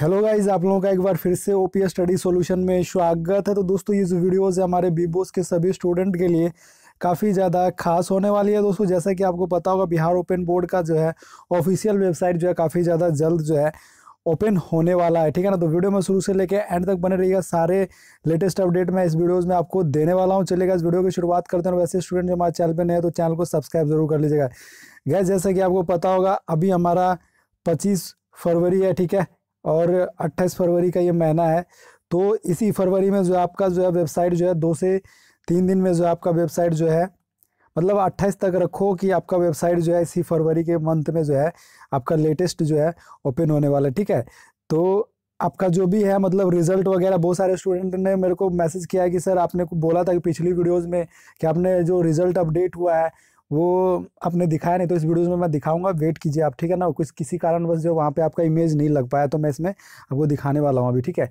hello guys आप लोगों का एक बार फिर से ओपीएस स्टडी सॉल्यूशन में स्वागत है तो दोस्तों ये जो वीडियोज है हमारे बीबोस के सभी स्टूडेंट के लिए काफ़ी ज़्यादा खास होने वाली है दोस्तों जैसा कि आपको पता होगा बिहार ओपन बोर्ड का जो है ऑफिशियल वेबसाइट जो है काफ़ी ज़्यादा जल्द जो है ओपन होने वाला है ठीक है ना तो वीडियो में शुरू से लेकर एंड तक बने रहिएगा सारे लेटेस्ट अपडेट मैं इस वीडियोस में आपको देने वाला हूँ चलेगा इस वीडियो की शुरुआत करते हैं वैसे स्टूडेंट जो हमारे चैनल पर नए हैं तो चैनल को सब्सक्राइब जरूर कर लीजिएगा गैस जैसा कि आपको पता होगा अभी हमारा पच्चीस फरवरी है ठीक है और 28 फरवरी का ये महीना है तो इसी फरवरी में जो आपका जो है वेबसाइट जो है दो से तीन दिन में जो आपका वेबसाइट जो है मतलब 28 तक रखो कि आपका वेबसाइट जो है इसी फरवरी के मंथ में जो है आपका लेटेस्ट जो है ओपन होने वाला ठीक है तो आपका जो भी है मतलब रिजल्ट वगैरह बहुत सारे स्टूडेंट ने मेरे को मैसेज किया है कि सर आपने को बोला था कि पिछली वीडियोज में कि आपने जो रिजल्ट अपडेट हुआ है वो आपने दिखाया नहीं तो इस वीडियोज़ में मैं दिखाऊंगा वेट कीजिए आप ठीक है ना कुछ किसी कारण बस जो वहाँ पे आपका इमेज नहीं लग पाया तो मैं इसमें आपको दिखाने वाला हूँ अभी ठीक है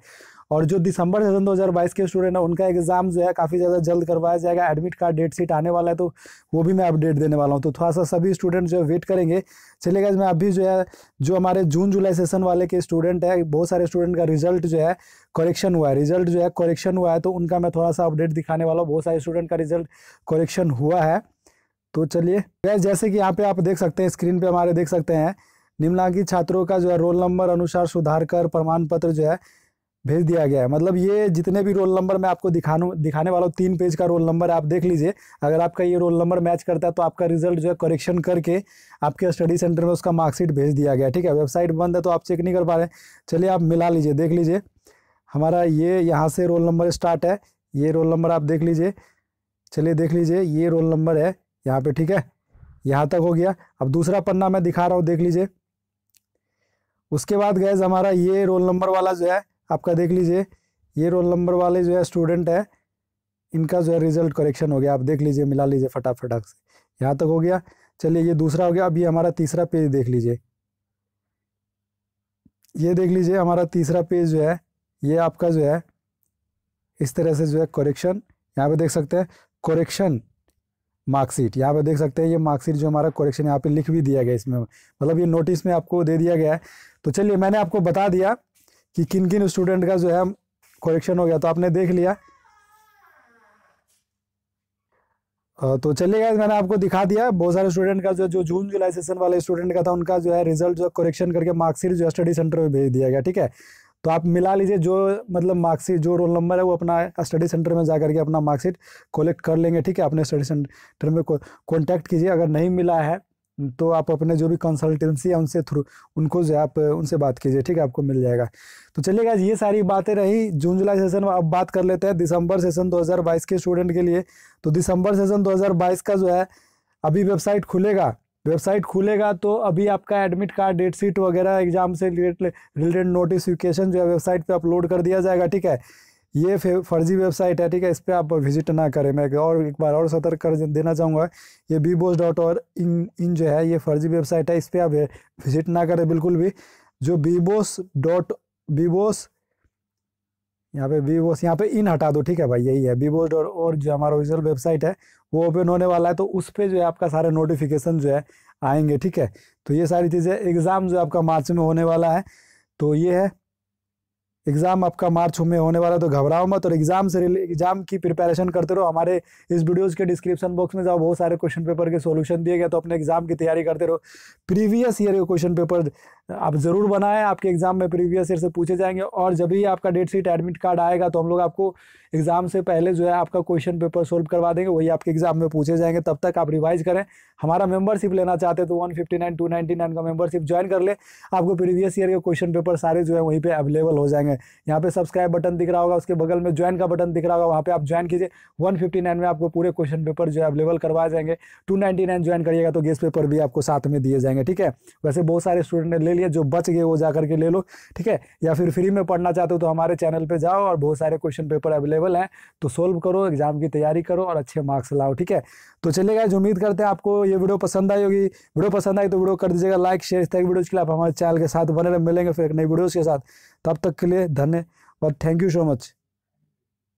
और जो दिसंबर सेशन 2022 के स्टूडेंट हैं उनका एग्जाम जो है काफ़ी ज़्यादा जल्द करवाया जाएगा एडमिट कार्ड डेट शीट आने वाला है तो वो भी मैं अपडेट देने वाला हूँ तो थोड़ा सा सभी स्टूडेंट जो है वेट करेंगे चलेगा मैं अभी जो है जो हमारे जून जुलाई सेशन वाले के स्टूडेंट है बहुत सारे स्टूडेंट का रिजल्ट जो है करेक्शन हुआ है रिजल्ट जो है करेक्शन हुआ है तो उनका मैं थोड़ा सा अपडेट दिखाने वाला हूँ बहुत सारे स्टूडेंट का रिजल्ट करेक्शन हुआ है तो चलिए गैस जैसे कि यहाँ पे आप देख सकते हैं स्क्रीन पे हमारे देख सकते हैं निम्नांकित छात्रों का जो है रोल नंबर अनुसार सुधार कर प्रमाण पत्र जो है भेज दिया गया है मतलब ये जितने भी रोल नंबर मैं आपको दिखाने दिखाने वाला हूँ तीन पेज का रोल नंबर आप देख लीजिए अगर आपका ये रोल नंबर मैच करता है तो आपका रिजल्ट जो है करेक्शन करके आपके स्टडी सेंटर में उसका मार्कशीट भेज दिया गया है ठीक है वेबसाइट बंद है तो आप चेक नहीं कर पा रहे चलिए आप मिला लीजिए देख लीजिए हमारा ये यहाँ से रोल नंबर स्टार्ट है ये रोल नंबर आप देख लीजिए चलिए देख लीजिए ये रोल नंबर है यहाँ पे ठीक है यहाँ तक हो गया अब दूसरा पन्ना मैं दिखा रहा हूँ देख लीजिए उसके बाद गैज हमारा ये रोल नंबर वाला जो है आपका देख लीजिए ये रोल नंबर वाले जो है स्टूडेंट है इनका जो है रिजल्ट करेक्शन हो गया आप देख लीजिए मिला लीजिए फटाफट से यहाँ तक हो गया चलिए ये दूसरा हो गया अब ये हमारा तीसरा पेज देख लीजिए ये देख लीजिए हमारा तीसरा पेज जो है ये आपका जो है इस तरह से जो है करेक्शन यहाँ पे देख सकते हैं करेक्शन मार्कशीट यहाँ पे देख सकते हैं ये मार्कशीट जो हमारा कोरेक्शन यहाँ पे लिख भी दिया गया इसमें मतलब ये नोटिस में आपको दे दिया गया है तो चलिए मैंने आपको बता दिया कि किन किन स्टूडेंट का जो है कोरेक्शन हो गया तो आपने देख लिया तो चलिए गए मैंने आपको दिखा दिया बहुत सारे स्टूडेंट का जो जो जून जुलाई सेशन वाले स्टूडेंट का था उनका जो है रिजल्ट जो करेक्शन करके मार्कशीट जो स्टडी सेंटर में भेज दिया गया ठीक है तो आप मिला लीजिए जो मतलब मार्कशीट जो रोल नंबर है वो अपना स्टडी सेंटर में जा करके अपना मार्कशीट कलेक्ट कर लेंगे ठीक है अपने स्टडी सेंटर में कॉन्टैक्ट कीजिए अगर नहीं मिला है तो आप अपने जो भी कंसल्टेंसी है उनसे थ्रू उनको जो आप उनसे बात कीजिए ठीक है आपको मिल जाएगा तो चलिएगा ये सारी बातें रही जून जुलाई सेशन में अब बात कर लेते हैं दिसंबर सेशन 2022 के स्टूडेंट के लिए तो दिसंबर सेशन 2022 का जो है अभी वेबसाइट खुलेगा वेबसाइट खुलेगा तो अभी आपका एडमिट कार्ड डेट शीट वगैरह एग्जाम से रिलेटेड नोटिफिकेशन जो है वेबसाइट पे अपलोड कर दिया जाएगा ठीक है ये फर्जी वेबसाइट है ठीक है इस पर आप विजिट ना करें मैं और एक बार और सतर्क कर देना चाहूँगा ये बी बोस डॉट और इन इन जो है ये फर्जी वेबसाइट है इस पर आप विजिट ना करें बिल्कुल भी जो B bose dot B bose यहाँ पे वी यहाँ पे इन हटा दो ठीक है भाई यही है वी डॉट और जो हमारा ओरिजिनल वेबसाइट है वो ओपन होने वाला है तो उस पर जो है आपका सारे नोटिफिकेशन जो है आएंगे ठीक है तो ये सारी चीज़ें एग्ज़ाम जो आपका मार्च में होने वाला है तो ये है एग्ज़ाम आपका मार्च में होने वाला तो घबराओ मत और एग्ज़ाम से एग्ज़ाम की प्रिपरेशन करते रहो हमारे इस वीडियोस के डिस्क्रिप्शन बॉक्स में जाओ बहुत सारे क्वेश्चन पेपर के सॉल्यूशन दिए गए तो अपने एग्ज़ाम की तैयारी करते रहो प्रीवियस ईयर के क्वेश्चन पेपर आप ज़रूर बनाएं आपके एग्ज़ाम में प्रीवियस ईयर से पूछे जाएंगे और जब भी आपका डेट शीट एडमिट कार्ड आएगा तो हम लोग आपको एग्ज़ाम से पहले जो है आपका क्वेश्चन पेपर सोल्व करवा देंगे वही आपके एग्ज़ाम में पूछे जाएंगे तब तक आप रिवाइज करें हमारा मेंबरशिप लेना चाहते हैं तो one fifty nine two nine का मेंबरशिप ज्वाइन कर ले आपको प्रीवियस ईयर के क्वेश्चन पेपर सारे जो है वहीं पर अवेलेबल हो जाएंगे यहाँ पर सब्सक्राइब बटन दिख रहा होगा उसके बगल में ज्वाइन का बटन दिख रहा होगा वहाँ पर आप ज्वाइन कीजिए वन फिफ्टी नाइन में आपको पूरे क्वेश्चन पेपर जो है अवेलेबल करवाए जाएंगे टू नाइन ज्वाइन करिएगा तो गेस्ट पेपर भी आपको साथ में दिए जाएंगे ठीक है वैसे बहुत सारे स्टूडेंट ने ले लिए जो बच गए वो जा करके ले लो ठीक है या फिर फ्री में पढ़ना चाहते हो तो हमारे चैनल पर जाओ और बहुत सारे क्वेश्चन पेपर अवेलेबल हैं तो सोल्व करो एग्जाम की तैयारी करो और अच्छे मार्क्स लाओ ठीक है तो चलेगा उम्मीद करते हैं आपको ये वीडियो पसंद आई होगी वीडियो पसंद आई तो वीडियो कर दीजिएगा लाइक शेयर इस तरह की वीडियोज़ के लिए आप हमारे चैनल के साथ बने रहे मिलेंगे फिर नई वीडियोज़ के साथ तब तक के लिए धन्यवाद थैंक यू सो मच